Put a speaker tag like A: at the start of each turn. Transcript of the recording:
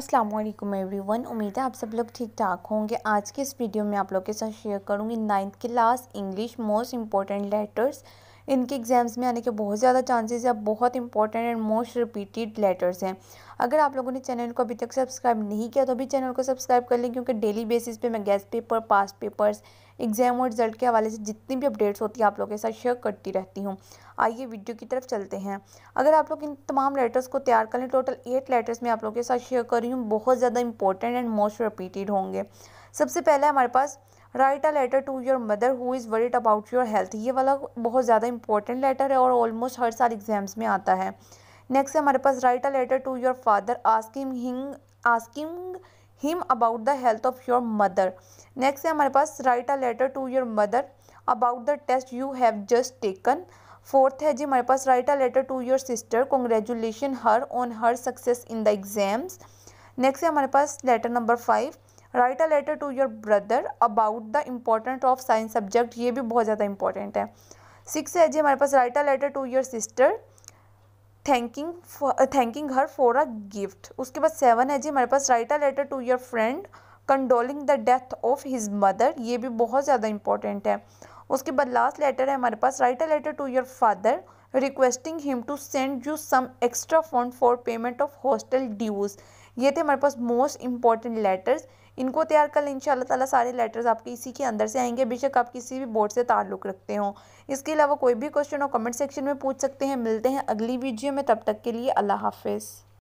A: अस्सलाम वालेकुम वन उम्मीद है आप सब लोग ठीक ठाक होंगे आज के इस वीडियो में आप लोग के साथ शेयर करूंगी ninth class English most important letters इनके एग्ज़ाम्स में आने के बहुत ज़्यादा चांसेस है बहुत important and most repeated letters हैं अगर आप लोगों ने चैनल को अभी तक सब्सक्राइब नहीं किया तो अभी चैनल को सब्सक्राइब कर लें क्योंकि डेली बेसिस पे मैं guess paper past papers exam और रिजल्ट के हवाले से जितनी भी अपडेट्स होती है आप लोगों के साथ शेयर करती रहती हूँ आइए वीडियो की तरफ चलते हैं अगर आप लोग इन तमाम लेटर्स को तैयार कर लें टोटल एट लेटर्स मैं आप लोगों के साथ शेयर कर रही हूँ बहुत ज़्यादा इंपॉर्टेंट एंड मोस्ट रिपीटेड होंगे सबसे पहले हमारे पास write a letter to your mother who is worried about your health ये वाला बहुत ज़्यादा इंपॉर्टेंट लेटर है और ऑलमोस्ट हर साल एग्ज़ाम्स में आता है नेक्स्ट है हमारे पास write a letter to your father asking him asking him about the health of your mother next है हमारे पास write a letter to your mother about the test you have just taken fourth है जी हमारे पास write a letter to your sister congratulation her on her success in the exams next है हमारे पास letter number five write a letter to your brother about the important of science subject ये भी बहुत ज़्यादा इंपॉर्टेंट है six है जी हमारे पास write a letter to your sister thanking thanking her for a gift उसके बाद सेवन है जी हमारे पास write a letter to your friend condoling the death of his mother ये भी बहुत ज़्यादा इंपॉर्टेंट है उसके बाद लास्ट लेटर है हमारे पास write a letter to your father requesting him to send you some extra fund for payment of hostel dues ये थे हमारे पास मोस्ट इंपॉर्टेंट लेटर्स इनको तैयार कर लें इंशाल्लाह ताला सारे लेटर्स आपके इसी के अंदर से आएंगे बेशक आप किसी भी बोर्ड से ताल्लुक़ रखते हो इसके अलावा कोई भी क्वेश्चन हो कमेंट सेक्शन में पूछ सकते हैं मिलते हैं अगली वीडियो में तब तक के लिए अल्लाह हाफिज़